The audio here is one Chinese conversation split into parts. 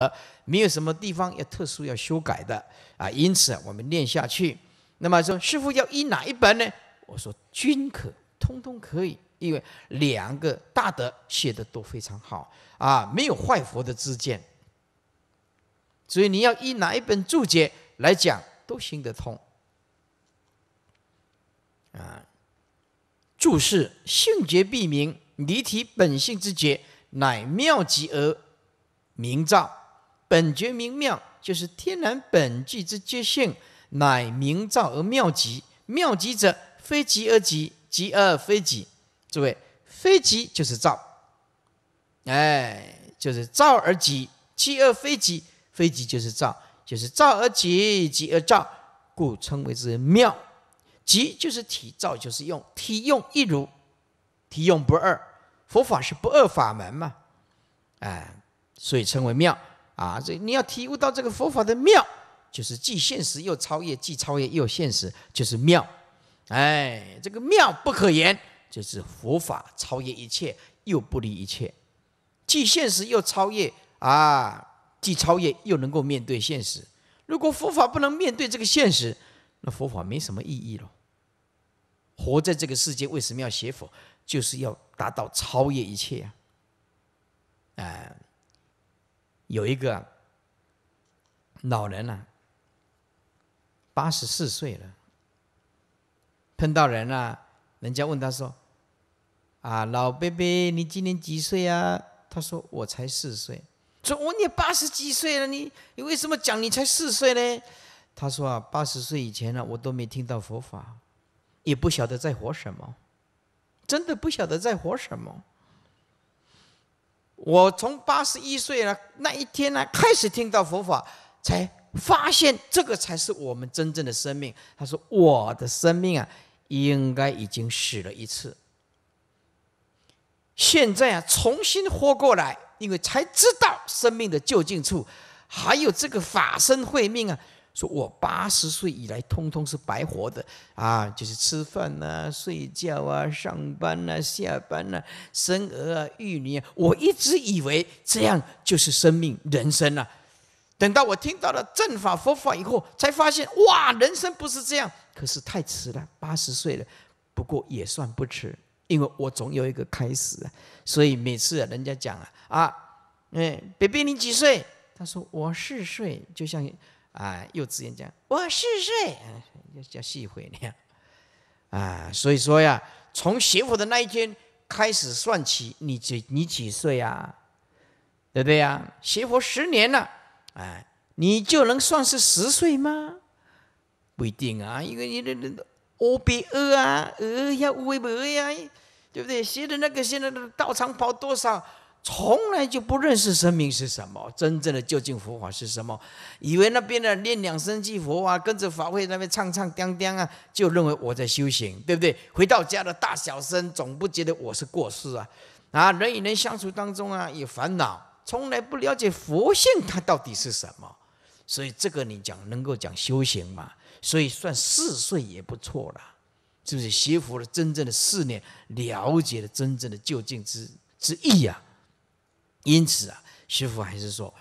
呃，没有什么地方要特殊要修改的啊，因此我们念下去。那么说，师傅要依哪一本呢？我说均可，通通可以，因为两个大德写的都非常好啊，没有坏佛的自见。所以你要依哪一本注解来讲，都行得通。啊，注释性觉必明，离体本性之觉，乃妙极而明照。本觉明妙，就是天然本具之觉性，乃明照而妙极。妙极者，非极而极，极而非极。诸位，非极就是照，哎，就是照而极，极而非极，非极就是照，就是照而极，极而照，故称为之妙极，就是体照，就是用体用一如，体用不二，佛法是不二法门嘛，哎，所以称为妙。啊，这你要体悟到这个佛法的妙，就是既现实又超越，既超越又现实，就是妙。哎，这个妙不可言，就是佛法超越一切又不离一切，既现实又超越啊，既超越又能够面对现实。如果佛法不能面对这个现实，那佛法没什么意义了。活在这个世界为什么要学佛？就是要达到超越一切啊，哎。有一个老人呐，八十四岁了。碰到人了，人家问他说：“啊，老伯伯，你今年几岁呀？”他说：“我才四岁。”说：“我你八十几岁了，你你为什么讲你才四岁呢？”他说：“啊，八十岁以前呢，我都没听到佛法，也不晓得在活什么，真的不晓得在活什么。”我从八十一岁了那一天呢，开始听到佛法，才发现这个才是我们真正的生命。他说：“我的生命啊，应该已经死了一次，现在啊，重新活过来，因为才知道生命的究竟处，还有这个法身慧命啊。”说我八十岁以来，通通是白活的啊！就是吃饭啊、睡觉啊、上班啊、下班啊、生儿育女。啊，我一直以为这样就是生命人生啊。等到我听到了正法佛法以后，才发现哇，人生不是这样。可是太迟了，八十岁了，不过也算不迟，因为我总有一个开始啊。所以每次人家讲啊啊，嗯，b y 你几岁？他说我四岁，就像。啊，又自言讲我四岁，要叫细会那样。啊，所以说呀，从学佛的那一天开始算起，你几你几岁呀？对不对呀？学佛十年了，哎，你就能算是十岁吗？不一定啊，因为你的那个 O B 二啊，呃，呀 v B 二呀，对不对？学的那个，现在的道场跑多少？从来就不认识生命是什么，真正的究竟佛法是什么，以为那边的念两声即佛啊，跟着法会那边唱唱叮叮啊，就认为我在修行，对不对？回到家的大小声总不觉得我是过失啊，啊，人与人相处当中啊有烦恼，从来不了解佛性它到底是什么，所以这个你讲能够讲修行嘛？所以算四岁也不错了，是不是学佛的真正的四年，了解了真正的究竟之之意呀？因此啊，学佛还是说，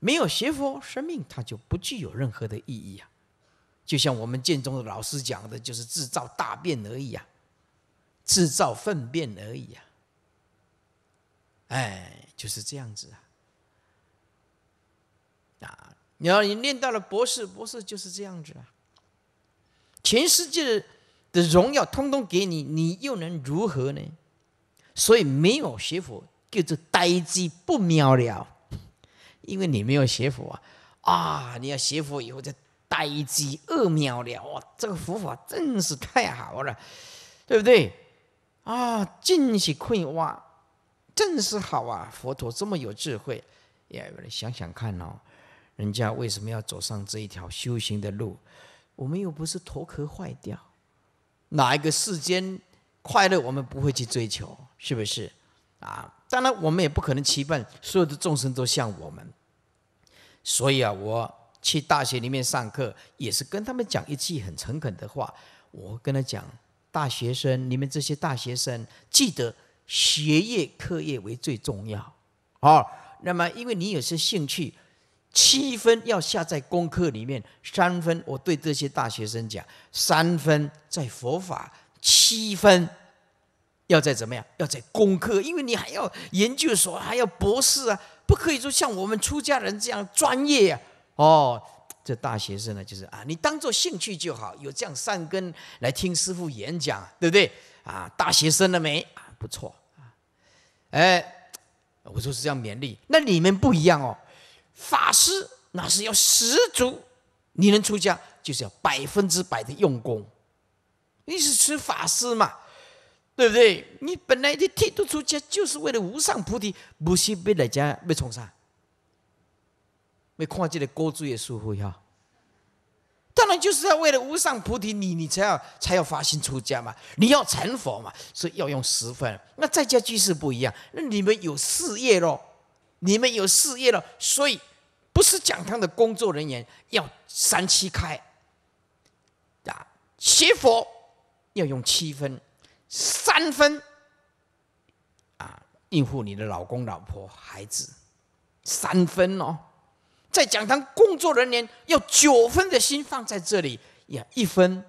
没有学佛，生命它就不具有任何的意义啊。就像我们建中的老师讲的，就是制造大便而已啊，制造粪便而已啊。哎，就是这样子啊。啊，你要你念到了博士，博士就是这样子啊。全世界的荣耀通通给你，你又能如何呢？所以没有学佛。叫做呆滞不妙了，因为你没有学佛啊！啊，你要学佛以后就呆滞二妙了哇！这个佛法真是太好了，对不对？啊，尽是困挖，真是好啊！佛陀这么有智慧，也想想看哦，人家为什么要走上这一条修行的路？我们又不是头壳坏掉，哪一个世间快乐我们不会去追求？是不是啊？当然，我们也不可能期盼所有的众生都像我们。所以啊，我去大学里面上课，也是跟他们讲一句很诚恳的话。我跟他讲，大学生，你们这些大学生，记得学业课业为最重要。哦，那么因为你有些兴趣，七分要下在功课里面，三分我对这些大学生讲，三分在佛法，七分。要在怎么样？要在功课，因为你还要研究所，还要博士啊，不可以说像我们出家人这样专业呀。哦，这大学生呢，就是啊，你当做兴趣就好，有这样善根来听师傅演讲，对不对？啊，大学生了没？啊，不错啊。哎，我说是这样勉励。那你们不一样哦，法师那是要十足，你能出家就是要百分之百的用功，你是吃法师嘛。对不对？你本来的剃度出家就是为了无上菩提，不是被来家被从啥？没看见的高祖也舒服呀？当然就是要为了无上菩提，你你才要才要发心出家嘛，你要成佛嘛，所以要用十分。那在家居士不一样，那你们有事业喽，你们有事业咯，所以不是讲堂的工作人员要三七开啊，学佛要用七分。三分啊，应付你的老公、老婆、孩子，三分哦，在讲堂工作人员要九分的心放在这里，呀，一分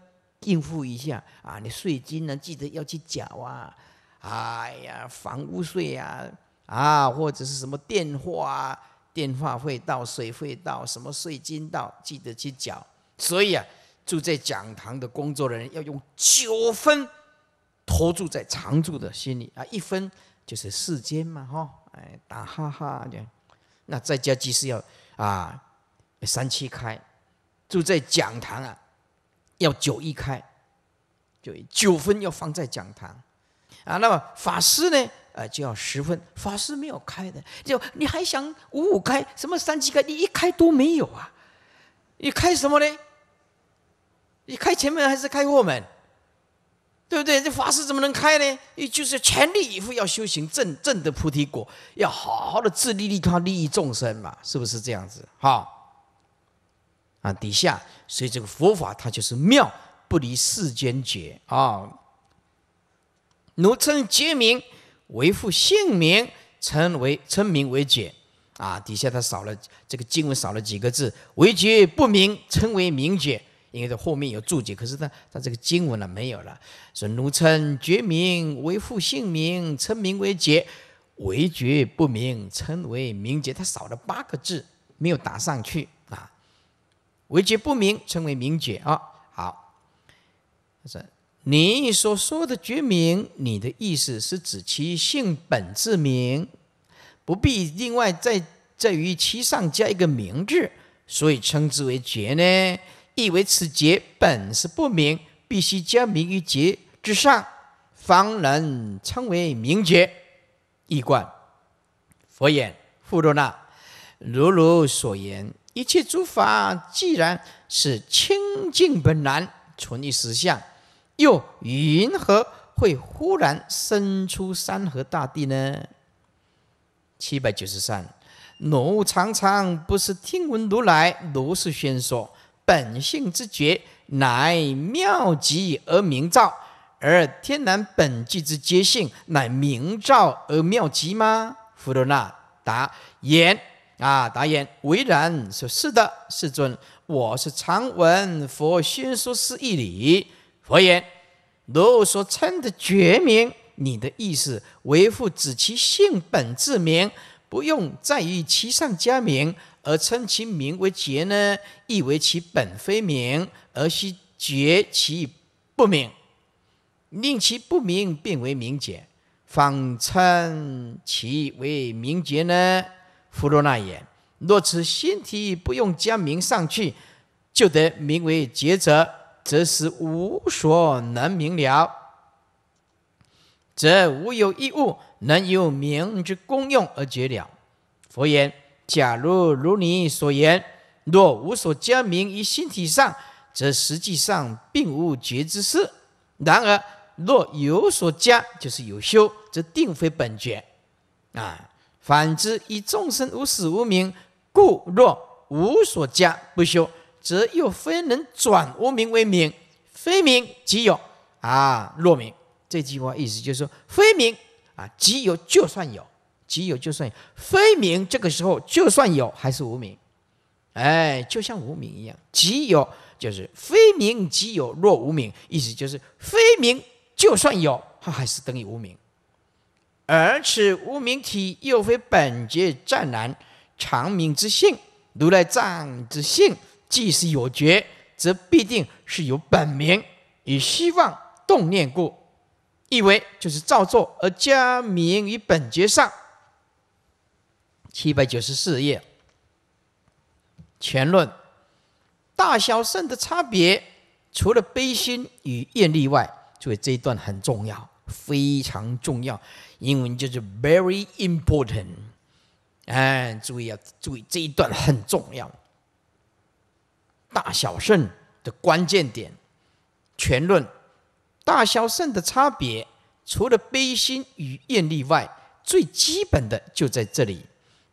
应付一下啊，你税金呢记得要去缴啊，哎呀，房屋税啊，啊，或者是什么电话，啊、电话费到，水费到，什么税金到，记得去缴。所以啊，住在讲堂的工作人员要用九分。投住在常住的心里啊，一分就是世间嘛，哈，哎，打哈哈样，那在家即是要啊，三七开；住在讲堂啊，要九一开。就九分要放在讲堂啊，那么法师呢，啊，就要十分。法师没有开的，就你还想五五开？什么三七开？你一开都没有啊！你开什么呢？你开前门还是开后门？对不对？这法师怎么能开呢？也就是全力以赴要修行，正正的菩提果，要好好的自利利他，利益众生嘛，是不是这样子？哈，啊，底下，所以这个佛法它就是妙不离世间觉啊。奴称皆名为父姓名，称为称名为解啊。底下它少了这个经文少了几个字，为觉不明，称为名觉。因为这后面有注解，可是呢，他这个经文呢没有了。说奴称觉名为复姓名，称名为觉，为觉不名称为名觉。他少了八个字，没有打上去啊。为觉不名称为名觉啊。好，说你所说的觉明，你的意思是指其性本自明，不必另外在在于其上加一个名字，所以称之为觉呢。以为此劫本是不明，必须将明于劫之上，方能称为明觉。一观佛言，富罗那，如如所言，一切诸法既然是清净本然，存于实相，又云何会忽然生出山河大地呢？七百九十三，奴常常不是听闻如来如是宣说。本性之觉，乃妙极而明照；而天然本具之觉性，乃明照而妙极吗？弗罗那答言：“啊，答言为然。说是的，世尊。我是常闻佛宣说是义理。佛言：‘汝所称的觉明，你的意思为复指其性本质明，不用在于其上加明。’”而称其名为觉呢，意为其本非名，而须觉其不明，令其不明变为明劫，方称其为明劫呢？弗如那也。若此心体不用将名上去，就得名为觉者，则是无所能明了，则无有一物能由名之功用而觉了。佛言。假如如你所言，若无所加名于心体上，则实际上并无觉之事。然而，若有所加，就是有修，则定非本觉。啊，反之，以众生无始无名，故若无所加不修，则又非能转无名为名，非名即有。啊，若名这句话意思就是说，非名啊即有，就算有。即有就算非名，这个时候就算有还是无名，哎，就像无名一样。即有就是非名，即有若无名，意思就是非名就算有，它还是等于无名。而此无名体又非本觉湛然常明之性，如来藏之性，既是有觉，则必定是有本名与希望动念故，意为就是造作而加名于本觉上。七百九十四页，全论大小圣的差别，除了悲心与艳力外，注意这一段很重要，非常重要。英文就是 very important，哎，注意啊，注意这一段很重要。大小圣的关键点，全论大小圣的差别，除了悲心与艳力外，最基本的就在这里。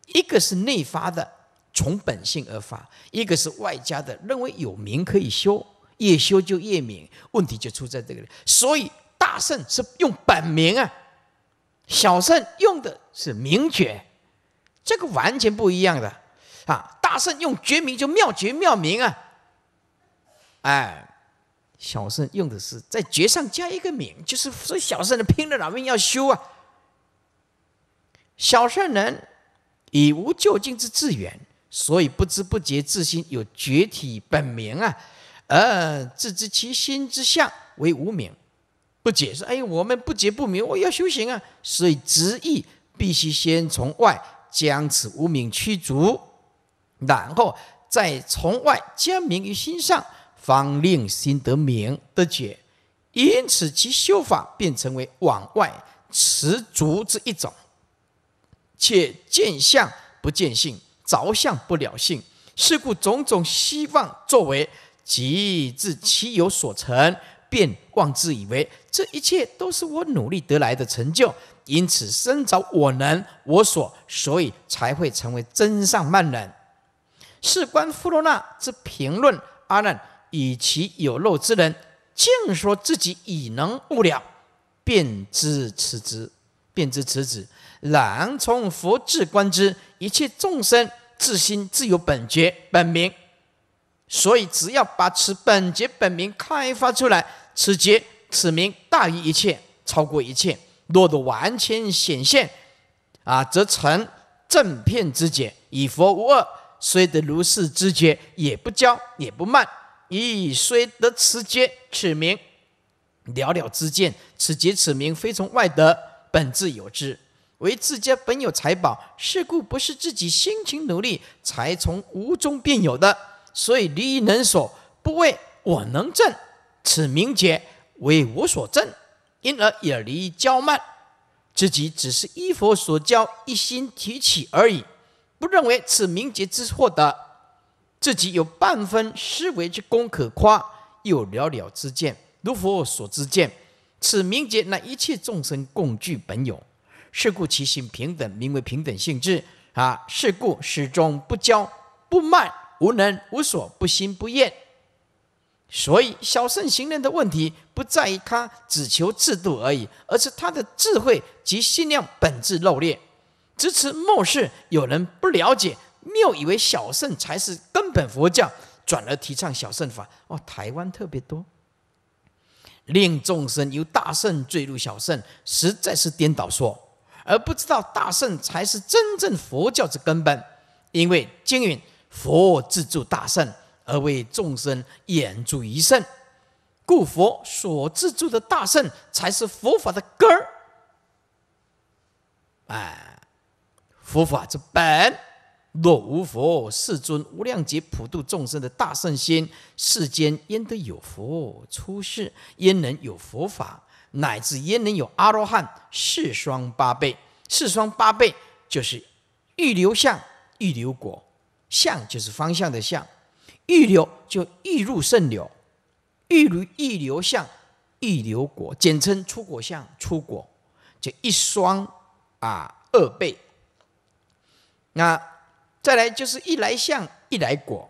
一个是内发的，从本性而发；一个是外加的，认为有名可以修，越修就越明。问题就出在这个里，所以大圣是用本名啊，小圣用的是名觉，这个完全不一样的啊。大圣用觉名就妙觉妙名啊，哎，小圣用的是在绝上加一个名，就是说小圣人拼了老命要修啊，小圣人。以无究境之自缘，所以不知不觉自心有觉体本名啊，而自知其心之相为无名。不解释，哎，我们不解不明，我要修行啊，所以执意必须先从外将此无名驱逐，然后再从外将明于心上，方令心得明得解。因此其修法便成为往外持足之一种。且见相不见性，着相不了性，是故种种希望作为，即自其有所成，便妄自以为这一切都是我努力得来的成就，因此生着我能我所，所以才会成为真上慢人。事关富罗那之评论，阿难以其有漏之人，竟说自己已能悟了，便知此之，便知此子。然从佛智观之，一切众生自心自有本觉本明，所以只要把此本觉本明开发出来，此觉此明大于一切，超过一切，若得完全显现，啊，则成正片之觉，以佛无二。虽得如是之觉，也不骄也不慢。亦虽得此觉此明，了了之见，此觉此明非从外得，本自有之。为自家本有财宝，是故不是自己辛勤努力才从无中变有的。所以离于能所，不为我能证此名节为我所证，因而也离骄慢。自己只是依佛所教，一心提起而已，不认为此名节之获得，自己有半分思维之功可夸，有寥寥之见，如佛所知见，此名节乃一切众生共具本有。是故其性平等，名为平等性质啊。是故始终不骄不慢，无能无所不心不厌。所以小圣行人的问题不在于他只求制度而已，而是他的智慧及信量本质漏劣。支此末世有人不了解，谬以为小圣才是根本佛教，转而提倡小圣法哦。台湾特别多，令众生由大圣坠入小圣，实在是颠倒说。而不知道大圣才是真正佛教之根本，因为经云：“佛自助大圣，而为众生演助一圣，故佛所自助的大圣，才是佛法的根儿，哎，佛法之本。若无佛世尊无量劫普度众生的大圣心，世间焉得有佛出世？焉能有佛法？”乃至焉能有阿罗汉四双八倍？四双八倍就是欲流相、欲流果。相就是方向的相，欲流就欲入圣流，欲如欲流相、欲流果，简称出果相、出果，就一双啊二倍。那再来就是一来相、一来果。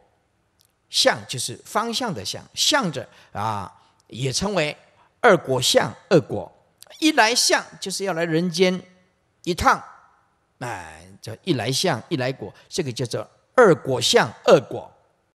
相就是方向的相，向着啊，也称为。二果相，二果一来相，就是要来人间一趟，哎，叫一来相，一来果，这个叫做二果相，二果。